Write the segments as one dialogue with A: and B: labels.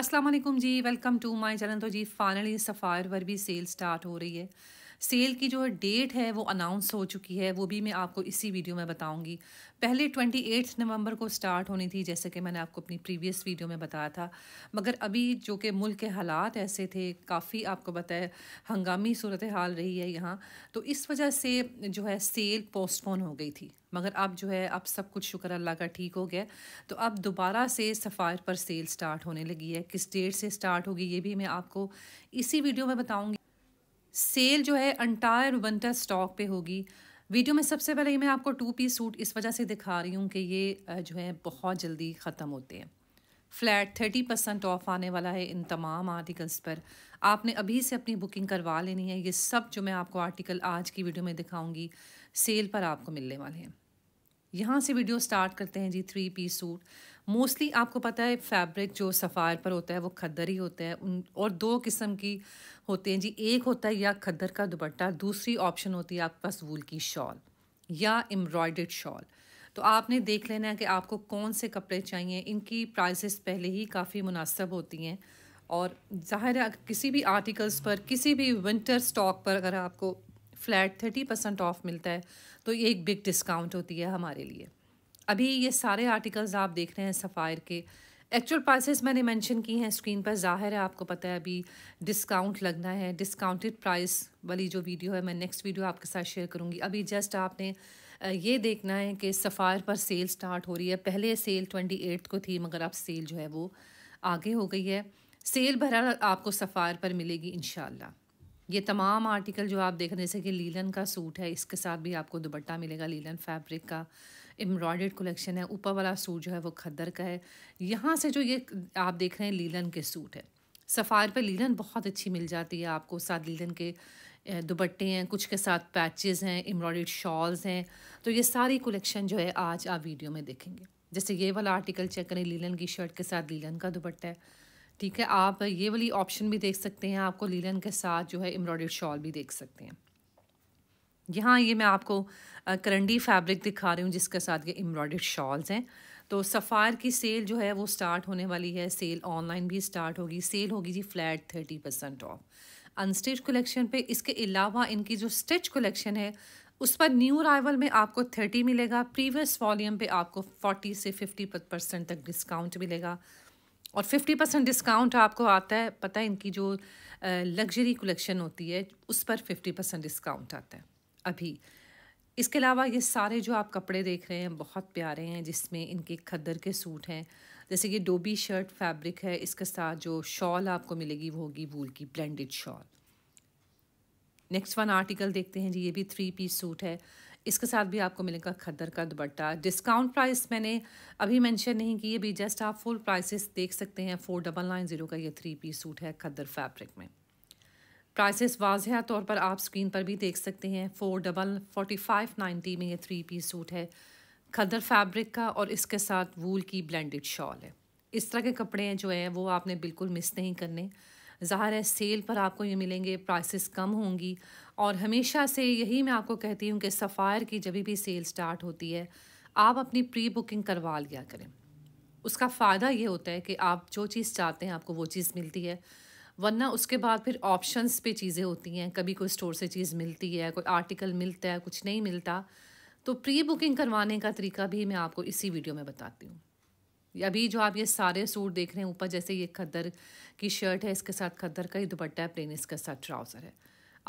A: Aslam ji welcome to my channel तो जी finally sapphire वर भी सेल स्टार्ट हो रही है सेल की जो डेट है वो अनाउंस हो चुकी है वो भी मैं आपको इसी वीडियो में बताऊंगी पहले ट्वेंटी 28 नवम्बर को स्टार्ट होनी थी जैसे कि मैंने आपको अपनी प्रीवियस वीडियो में बताया था मगर अभी जो कि मुल्क के हालात ऐसे थे काफ़ी आपको बताए हंगामी सूरत हाल रही है यहाँ तो इस वजह से जो है सेल पोस्टपोन हो गई थी मगर अब जो है अब सब कुछ शुक्र अल्लाह का ठीक हो गया तो अब दोबारा से सफ़ार पर सेल स्टार्ट होने लगी है किस डेट से स्टार्ट होगी ये भी मैं आपको इसी वीडियो में बताऊँगी सेल जो है अंटायर विंटर स्टॉक पे होगी वीडियो में सबसे पहले मैं आपको टू पीस सूट इस वजह से दिखा रही हूँ कि ये जो है बहुत जल्दी ख़त्म होते हैं फ्लैट थर्टी परसेंट ऑफ आने वाला है इन तमाम आर्टिकल्स पर आपने अभी से अपनी बुकिंग करवा लेनी है ये सब जो मैं आपको आर्टिकल आज की वीडियो में दिखाऊंगी सेल पर आपको मिलने वाले हैं यहाँ से वीडियो स्टार्ट करते हैं जी थ्री पीस सूट मोस्टली आपको पता है फैब्रिक जो सफ़ार पर होता है वो खद्दर ही होता है उन और दो किस्म की होते हैं जी एक होता है या खद्दर का दुपट्टा दूसरी ऑप्शन होती है आपके पास वूल की शॉल या एम्ब्रॉयड शॉल तो आपने देख लेना है कि आपको कौन से कपड़े चाहिए इनकी प्राइसेस पहले ही काफ़ी मुनासब होती हैं और ज़ाहिर है किसी भी आर्टिकल्स पर किसी भी विंटर स्टॉक पर अगर आपको फ्लैट थर्टी परसेंट ऑफ मिलता है तो ये एक बिग डिस्काउंट होती है हमारे लिए अभी ये सारे आर्टिकल्स आप देख रहे हैं सफ़ायर के एक्चुअल प्राइसेस मैंने मेंशन की हैं स्क्रीन पर जाहिर है आपको पता है अभी डिस्काउंट लगना है डिस्काउंटेड प्राइस वाली जो वीडियो है मैं नेक्स्ट वीडियो आपके साथ शेयर करूँगी अभी जस्ट आपने ये देखना है कि सफ़ायर पर सेल स्टार्ट हो रही है पहले सेल ट्वेंटी एट को थी मगर अब सेल जो है वो आगे हो गई है सेल भरा आपको सफ़ायर पर मिलेगी इन ये तमाम आर्टिकल जो आप देख रहे हैं जैसे कि लीलन का सूट है इसके साथ भी आपको दुबट्टा मिलेगा लीलन फैब्रिक का एम्ब्रॉयड कलेक्शन है ऊपर वाला सूट जो है वो खद्दर का है यहाँ से जो ये आप देख रहे हैं लीलन के सूट है सफ़ार पे लीलन बहुत अच्छी मिल जाती है आपको साथ लीलन के दुपट्टे हैं कुछ के साथ पैचेस हैं एम्ब्रॉयड शॉल्स हैं तो ये सारी कलेक्शन जो है आज आप वीडियो में देखेंगे जैसे ये वाला आर्टिकल चेक करें लीलन की शर्ट के साथ लीलन का दुपट्टा है ठीक है आप ये वाली ऑप्शन भी देख सकते हैं आपको लीलन के साथ जो है एम्ब्रॉयड शॉल भी देख सकते हैं यहाँ ये मैं आपको करंडी फैब्रिक दिखा रही हूँ जिसके साथ ये एम्ब्रॉयडर्ड शॉल्स हैं तो सफ़ायर की सेल जो है वो स्टार्ट होने वाली है सेल ऑनलाइन भी स्टार्ट होगी सेल होगी जी flat thirty percent off unstitch collection पे इसके अलावा इनकी जो स्टिच कलेक्शन है उस पर न्यू अराइवल में आपको थर्टी मिलेगा प्रीवियस वॉल्यूम पे आपको फोर्टी से फिफ्टी परसेंट तक डिस्काउंट मिलेगा और फिफ्टी परसेंट डिस्काउंट आपको आता है पता है इनकी जो लग्जरी कलेक्शन होती है उस पर फिफ्टी परसेंट डिस्काउंट आता है अभी इसके अलावा ये सारे जो आप कपड़े देख रहे हैं बहुत प्यारे हैं जिसमें इनके खद्दर के सूट हैं जैसे ये डोबी शर्ट फैब्रिक है इसके साथ जो शॉल आपको मिलेगी वो होगी वूल की blended shawl next one article देखते हैं जी ये भी थ्री पीस सूट है इसके साथ भी आपको मिलेगा खद्दर का दुपट्टा डिस्काउंट प्राइस मैंने अभी मेंशन नहीं की है भी जस्ट आप फुल प्राइसेस देख सकते हैं फोर डबल नाइन ज़ीरो का ये थ्री पीस सूट है खद्दर फैब्रिक में प्राइसेस वाजह तौर पर आप स्क्रीन पर भी देख सकते हैं four double forty five ninety में ये थ्री पीस सूट है खदर फैब्रिक का और इसके साथ वूल की ब्लेंडेड शॉल है इस तरह के कपड़े हैं जो हैं वो आपने बिल्कुल मिस नहीं करने ज़ाहिर है सेल पर आपको ये मिलेंगे प्राइसेस कम होंगी और हमेशा से यही मैं आपको कहती हूँ कि सफ़ायर की जब भी सेल स्टार्ट होती है आप अपनी प्री बुकिंग करवा लिया करें उसका फ़ायदा ये होता है कि आप जो चीज़ चाहते हैं आपको वो चीज़ मिलती है वरना उसके बाद फिर ऑप्शंस पे चीज़ें होती हैं कभी कोई स्टोर से चीज़ मिलती है कोई आर्टिकल मिलता है कुछ नहीं मिलता तो प्री बुकिंग करवाने का तरीका भी मैं आपको इसी वीडियो में बताती हूँ अभी जो आप ये सारे सूट देख रहे हैं ऊपर जैसे ये खद्दर की शर्ट है इसके साथ खद्दर का ही दुपट्टा है प्लेन इसके साथ ट्राउज़र है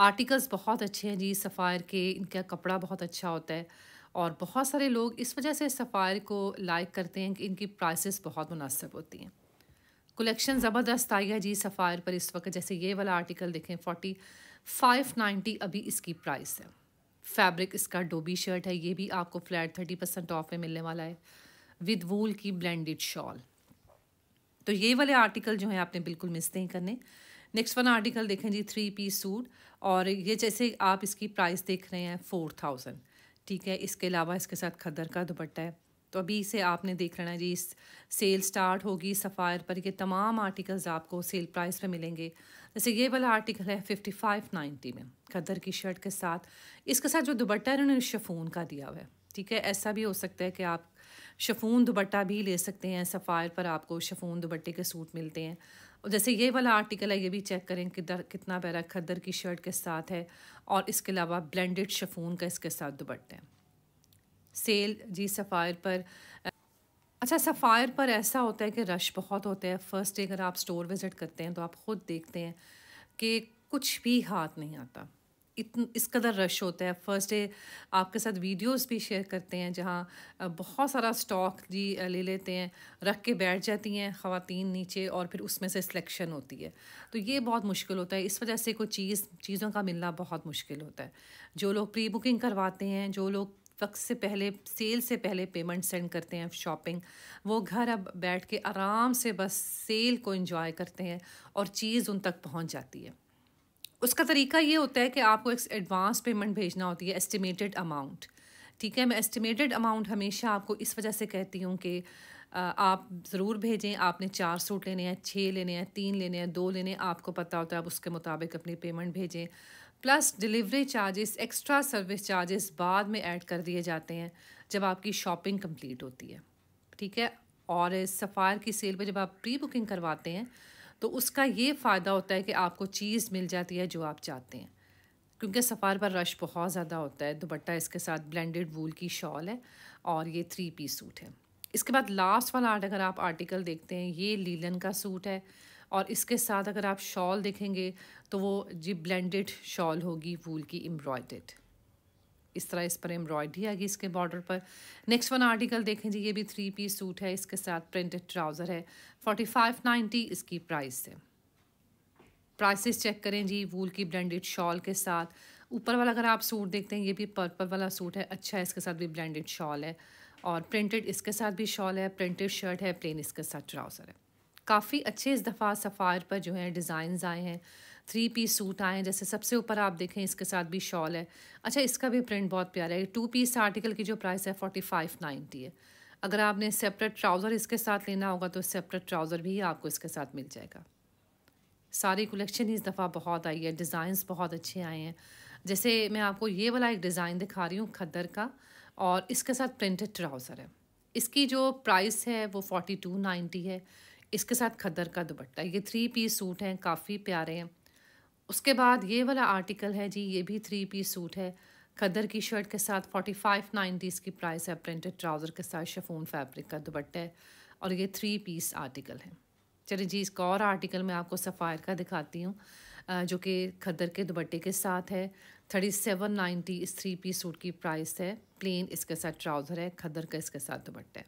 A: आर्टिकल्स बहुत अच्छे हैं जी सफ़ायर के इनका कपड़ा बहुत अच्छा होता है और बहुत सारे लोग इस वजह से सफ़ायर को लाइक करते हैं कि इनकी प्राइसेस बहुत मुनासब होती हैं कलेक्शन ज़बरदस्त आई है जी सफ़ायर पर इस वक्त जैसे ये वाला आर्टिकल देखें फोर्टी फाइव नाइन्टी अभी इसकी प्राइस है फैब्रिक इसका डोबी शर्ट है ये भी आपको फ्लैट थर्टी परसेंट ऑफ में मिलने वाला है विद वूल की ब्लेंडेड शॉल तो ये वाले आर्टिकल जो हैं आपने बिल्कुल मिस नहीं करने नेक्स्ट वन आर्टिकल देखें जी थ्री पीस सूट और ये जैसे आप इसकी प्राइस देख रहे हैं फोर थाउजेंड ठीक है इसके अलावा इसके साथ खदर का दुपट्टा है तो अभी से आपने देख लेना जी सेल स्टार्ट होगी सफ़ायर पर ये तमाम आर्टिकल्स आपको सेल प्राइस पे मिलेंगे जैसे ये वाला आर्टिकल है फिफ्टी फाइव नाइन्टी में खदर की शर्ट के साथ इसके साथ जो दुबट्टा है उन्होंने शफून का दिया हुआ है ठीक है ऐसा भी हो सकता है कि आप शफून दुबट्टा भी ले सकते हैं सफ़ायर पर आपको शफून दुबट्टे के सूट मिलते हैं और जैसे ये वाला आर्टिकल है ये भी चेक करें कि दर कितना पैरा खदर की शर्ट के साथ है और इसके अलावा ब्लेंडेड शफून का इसके साथ दुबट्टे हैं सेल जी सफ़ायर पर अच्छा सफ़ायर पर ऐसा होता है कि रश बहुत होता है फ़र्स्ट डे अगर आप स्टोर विज़िट करते हैं तो आप ख़ुद देखते हैं कि कुछ भी हाथ नहीं आता इतन इस कदर रश होता है फ़र्स्ट डे आपके साथ वीडियोस भी शेयर करते हैं जहाँ बहुत सारा स्टॉक जी ले लेते हैं रख के बैठ जाती हैं ख़वातीन नीचे और फिर उसमें से सिलेक्शन होती है तो ये बहुत मुश्किल होता है इस वजह से कोई चीज़ चीज़ों का मिलना बहुत मुश्किल होता है जो लोग प्री बुकिंग करवाते हैं जो लोग वक्त से पहले सेल से पहले पेमेंट सेंड करते हैं शॉपिंग वो घर अब बैठ के आराम से बस सेल को इन्जॉय करते हैं और चीज़ उन तक पहुँच जाती है उसका तरीका ये होता है कि आपको एक एडवांस पेमेंट भेजना होती है एस्टिमेटेड अमाउंट ठीक है मैं एस्टिमेटेड अमाउंट हमेशा आपको इस वजह से कहती हूँ कि आप ज़रूर भेजें आपने चार सूट लेने हैं छः लेने हैं तीन लेने हैं दो लेने आपको पता होता है आप उसके मुताबिक अपनी पेमेंट भेजें plus delivery charges extra service charges बाद में ऐड कर दिए जाते हैं जब आपकी शॉपिंग कंप्लीट होती है ठीक है और सफ़ार की सेल पर जब आप प्री बुकिंग करवाते हैं तो उसका ये फ़ायदा होता है कि आपको चीज़ मिल जाती है जो आप चाहते हैं क्योंकि सफ़ार पर रश बहुत ज़्यादा होता है दुपट्टा इसके साथ ब्लेंडेड वूल की शॉल है और ये थ्री पीस सूट है इसके बाद लास्ट वाला आर्ट अगर आप आर्टिकल देखते हैं ये लीलन का सूट है और इसके साथ अगर आप शॉल देखेंगे तो वो जी ब्लेंडेड शॉल होगी वूल की एम्ब्रॉयडेड इस तरह इस पर एम्ब्रॉयडरी आएगी इसके बॉर्डर पर नेक्स्ट वन आर्टिकल देखें जी ये भी थ्री पीस सूट है इसके साथ प्रिंटेड ट्राउज़र है फोर्टी फाइव नाइन्टी इसकी प्राइस है प्राइसेस चेक करें जी वूल की ब्लेंडेड शॉल के साथ ऊपर वाला अगर आप सूट देखते हैं ये भी पर्पल वाला सूट है अच्छा है इसके साथ भी ब्लेंडेड शॉल है और प्रिंटेड इसके साथ भी शॉल है प्रिंटेड शर्ट है प्लेन इसके साथ ट्राउज़र है काफ़ी अच्छे इस दफ़ा सफ़ार पर जो है डिज़ाइन आए हैं थ्री पीस सूट आए हैं जैसे सबसे ऊपर आप देखें इसके साथ भी शॉल है अच्छा इसका भी प्रिंट बहुत प्यारा है टू पीस आर्टिकल की जो प्राइस है फोर्टी फाइव नाइन्टी है अगर आपने सेपरेट ट्राउज़र इसके साथ लेना होगा तो सेपरेट ट्राउज़र भी आपको इसके साथ मिल जाएगा सारी कलेक्शन इस दफ़ा बहुत आई है डिज़ाइंस बहुत अच्छे आए हैं जैसे मैं आपको ये वाला एक डिज़ाइन दिखा रही हूँ खद्दर का और इसके साथ प्रिंटेड ट्राउज़र है इसकी जो प्राइस है वो फोर्टी टू नाइन्टी है इसके साथ खदर का दुपट्टा ये थ्री पीस सूट हैं काफ़ी प्यारे हैं उसके बाद ये वाला आर्टिकल है जी ये भी थ्री पीस सूट है खदर की शर्ट के साथ फोर्टी फाइव नाइन्टीज़ की प्राइस है प्रिंटेड ट्राउज़र के साथ शफून फैब्रिक का दुपट्टा है और ये थ्री पीस आर्टिकल है चलिए जी इसका और आर्टिकल मैं आपको सफ़ायर का दिखाती हूँ जो कि खदर के दुपट्टे के साथ है थर्टी सेवन नाइन्टी इस थ्री पीस सूट की प्राइस है प्लेन इसके साथ ट्राउज़र है खदर का इसके साथ दुपट्टा है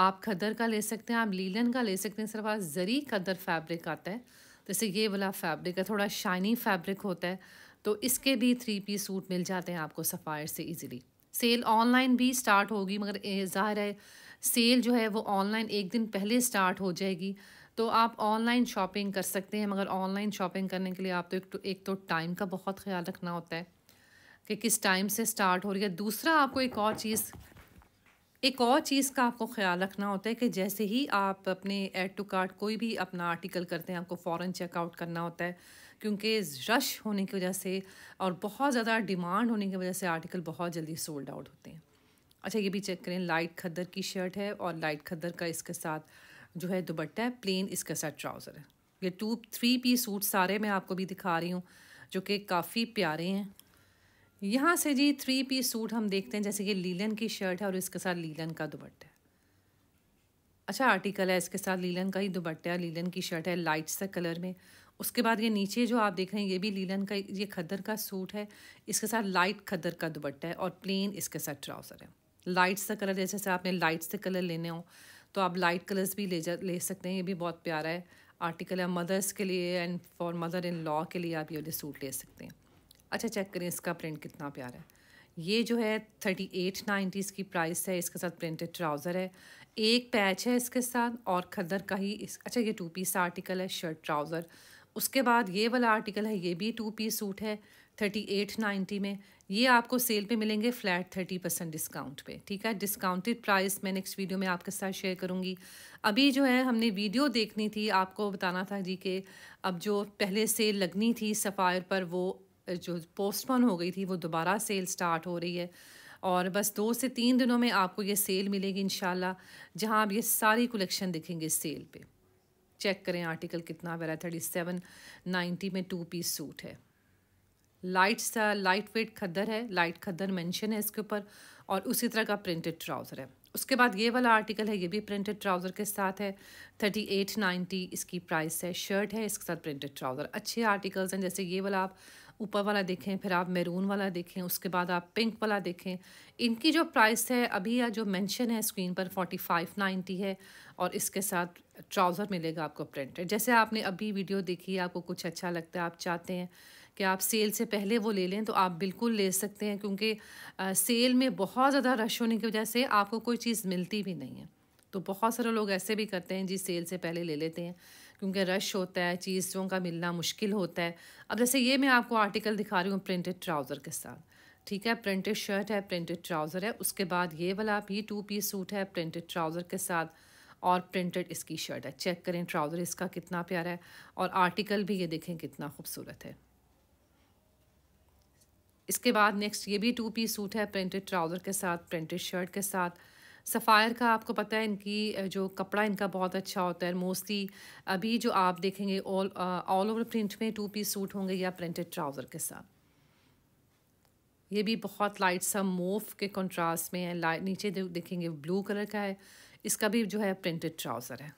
A: आप खदर का ले सकते हैं आप लीलन का ले सकते हैं सिर्फ आप ज़री कदर फैब्रिक आता है जैसे ये वाला फैब्रिक है थोड़ा शाइनी फैब्रिक होता है तो इसके भी थ्री पीस सूट मिल जाते हैं आपको सफ़ायर से इजीली सेल ऑनलाइन भी स्टार्ट होगी मगर ज़ाहिर है सेल जो है वो ऑनलाइन एक दिन पहले स्टार्ट हो जाएगी तो आप ऑनलाइन शॉपिंग कर सकते हैं मगर ऑनलाइन शॉपिंग करने के लिए आप तो एक तो एक तो टाइम का बहुत ख्याल रखना होता है कि किस टाइम से स्टार्ट हो रही है दूसरा आपको एक और चीज़ एक और चीज़ का आपको ख्याल रखना होता है कि जैसे ही आप अपने एड टू कार्ट कोई भी अपना आर्टिकल करते हैं आपको फ़ौर चेकआउट करना होता है क्योंकि रश होने की वजह से और बहुत ज़्यादा डिमांड होने की वजह से आर्टिकल बहुत जल्दी सोल्ड आउट होते हैं अच्छा ये भी चेक करें लाइट खद्दर की शर्ट है और लाइट खद्दर का इसके साथ जो है दुबट्टा है प्लेन इसके साथ ट्राउज़र है ये टू थ्री पी सूट सारे मैं आपको भी दिखा रही हूँ जो कि काफ़ी प्यारे हैं यहाँ से जी थ्री पीस सूट हम देखते हैं जैसे कि लीलन की शर्ट है और इसके साथ लीलन का दुपट्टा है अच्छा आर्टिकल है इसके साथ लीलन का ही दुपट्टा है लीलन की शर्ट है लाइट सा कलर में उसके बाद ये नीचे जो आप देख रहे हैं ये भी लीलन का ये खद्दर का सूट है इसके साथ लाइट खद्दर का दुपट्टा है और प्लेन इसके साथ ट्राउज़र है लाइट सा कलर जैसे आपने लाइट से कलर लेने हो तो आप लाइट कलर्स भी ले जा ले सकते हैं ये भी बहुत प्यारा है आर्टिकल है मदर्स के लिए and for mother in law के लिए आप ये सूट ले सकते हैं अच्छा चेक करें इसका प्रिंट कितना प्यारा है ये जो है थर्टी एट नाइन्टीज़ की प्राइस है इसके साथ प्रिंटेड ट्राउज़र है एक पैच है इसके साथ और खदर का ही इस अच्छा ये टू पीस आर्टिकल है शर्ट ट्राउज़र उसके बाद ये वाला आर्टिकल है ये भी टू पीस सूट है थर्टी एट नाइन्टी में ये आपको सेल पे मिलेंगे फ्लैट थर्टी परसेंट डिस्काउंट पे ठीक है डिस्काउंटेड प्राइस मैं नेक्स्ट वीडियो में आपके साथ शेयर करूँगी अभी जो है हमने वीडियो देखनी थी आपको बताना था जी कि अब जो पहले सेल लगनी थी सफ़ायर पर वो जो पोस्टपोन हो गई थी वो दोबारा सेल स्टार्ट हो रही है और बस दो से तीन दिनों में आपको ये सेल मिलेगी इन जहां आप ये सारी कलेक्शन दिखेंगे सेल पे चेक करें आर्टिकल कितना वेरा थर्टी सेवन नाइन्टी में टू पीस सूट है लाइट सा लाइट वेट खद्दर है लाइट खद्दर मेंशन है इसके ऊपर और उसी तरह का प्रिंटेड ट्राउज़र है उसके बाद ये वाला आर्टिकल है ये भी प्रिंटेड ट्राउज़र के साथ है थर्टी एट नाइन्टी इसकी प्राइस है शर्ट है इसके साथ प्रिंटेड ट्राउज़र अच्छे आर्टिकल्स हैं जैसे ये वाला आप ऊपर वाला देखें फिर आप मेरून वाला देखें उसके बाद आप पिंक वाला देखें इनकी जो प्राइस है अभी या जो मेंशन है स्क्रीन पर फोर्टी फाइव नाइन्टी है और इसके साथ ट्राउज़र मिलेगा आपको प्रिंटेड जैसे आपने अभी वीडियो देखी आपको कुछ अच्छा लगता है आप चाहते हैं कि आप सेल से पहले वो ले लें तो आप बिल्कुल ले सकते हैं क्योंकि सेल में बहुत ज़्यादा रश होने की वजह से आपको कोई चीज़ मिलती भी नहीं है तो बहुत सारे लोग ऐसे भी करते हैं जी सेल से पहले ले लेते हैं क्योंकि रश होता है चीज़ों का मिलना मुश्किल होता है अब जैसे ये मैं आपको आर्टिकल दिखा रही हूँ प्रिंटेड ट्राउज़र के साथ ठीक है प्रिंटेड शर्ट है प्रिंटेड ट्राउज़र है उसके बाद ये वाला आप ये टू पीस सूट है प्रिंटेड ट्राउज़र के साथ और प्रिंटेड इसकी शर्ट है चेक करें ट्राउज़र इसका कितना प्यारा है और आर्टिकल भी ये देखें कितना खूबसूरत है इसके बाद नेक्स्ट ये भी टू पीस सूट है प्रिंटेड ट्राउज़र के साथ प्रिंटेड शर्ट के साथ सफ़ायर का आपको पता है इनकी जो कपड़ा इनका बहुत अच्छा होता है मोस्टली अभी जो आप देखेंगे ऑल ऑल ओवर प्रिंट में टू पीस सूट होंगे या प्रिंटेड ट्राउज़र के साथ ये भी बहुत लाइट सा मोफ के कंट्रास्ट में है लाइट नीचे देखेंगे ब्लू कलर का है इसका भी जो है प्रिंटेड ट्राउज़र है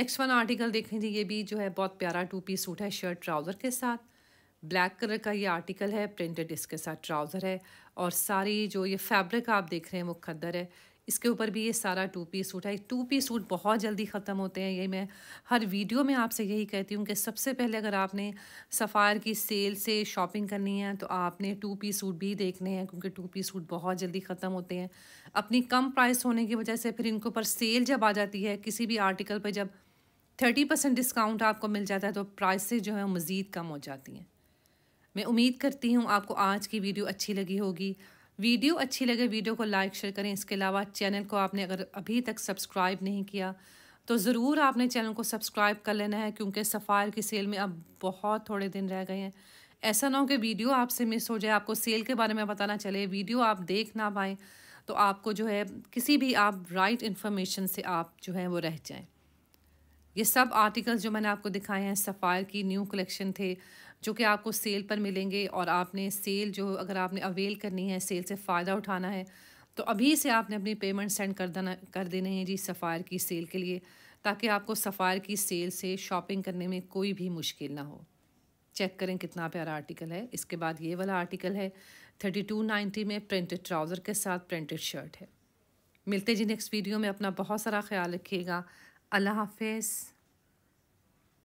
A: नेक्स्ट वन आर्टिकल देखेंगे ये भी जो है बहुत प्यारा टू पीस सूट है शर्ट ट्राउज़र के साथ ब्लैक कलर का ये आर्टिकल है प्रिंटेड इसके साथ ट्राउज़र है और सारी जो ये फैब्रिक आप देख रहे हैं वो खद्दर है इसके ऊपर भी ये सारा टू पीस सूट है टू पीस सूट बहुत जल्दी ख़त्म होते हैं यही मैं हर वीडियो में आपसे यही कहती हूँ कि सबसे पहले अगर आपने सफ़ायर की सेल से शॉपिंग करनी है तो आपने टू पीस सूट भी देखने हैं क्योंकि टू पीस सूट बहुत जल्दी ख़त्म होते हैं अपनी कम प्राइस होने की वजह से फिर इनके ऊपर सेल जब आ जाती है किसी भी आर्टिकल पर जब थर्टी परसेंट डिस्काउंट आपको मिल जाता है तो प्राइसेज जो है मज़ीद कम हो जाती हैं मैं उम्मीद करती हूँ आपको आज की वीडियो अच्छी लगी होगी वीडियो अच्छी लगे वीडियो को लाइक शेयर करें इसके अलावा चैनल को आपने अगर अभी तक सब्सक्राइब नहीं किया तो ज़रूर आपने चैनल को सब्सक्राइब कर लेना है क्योंकि सफ़ायर की सेल में अब बहुत थोड़े दिन रह गए हैं ऐसा ना हो कि वीडियो आपसे मिस हो जाए आपको सेल के बारे में बताना चले वीडियो आप देख ना पाएँ तो आपको जो है किसी भी आप राइट इन्फॉर्मेशन से आप जो है वो रह जाएँ ये सब आर्टिकल्स जो मैंने आपको दिखाए हैं सफ़ायर की न्यू कलेक्शन थे जो कि आपको सेल पर मिलेंगे और आपने सेल जो अगर आपने अवेल करनी है सेल से फ़ायदा उठाना है तो अभी से आपने अपनी पेमेंट सेंड कर देना कर देने हैं जी सफ़ायर की सेल के लिए ताकि आपको सफ़ायर की सेल से शॉपिंग करने में कोई भी मुश्किल ना हो चेक करें कितना प्यारा आर्टिकल है इसके बाद ये वाला आर्टिकल है थर्टी टू नाइन्टी में प्रिंटेड ट्राउज़र के साथ प्रिंटेड शर्ट है मिलते जी नेक्स्ट वीडियो में अपना बहुत सारा ख्याल रखिएगा अल्लाह हाफिज़